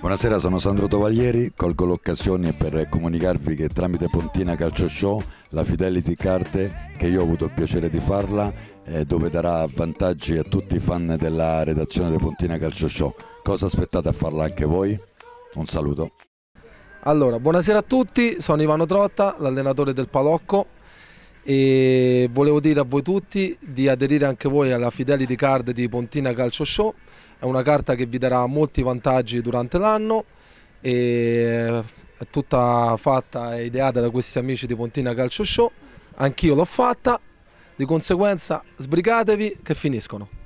Buonasera, sono Sandro Tovaglieri, colgo l'occasione per comunicarvi che tramite Pontina Calcio Show la Fidelity Card, che io ho avuto il piacere di farla, eh, dove darà vantaggi a tutti i fan della redazione di Pontina Calcio Show. Cosa aspettate a farla anche voi? Un saluto. Allora, buonasera a tutti, sono Ivano Trotta, l'allenatore del Palocco e volevo dire a voi tutti di aderire anche voi alla Fidelity Card di Pontina Calcio Show, è una carta che vi darà molti vantaggi durante l'anno e è tutta fatta e ideata da questi amici di Pontina Calcio Show, anch'io l'ho fatta, di conseguenza sbrigatevi che finiscono.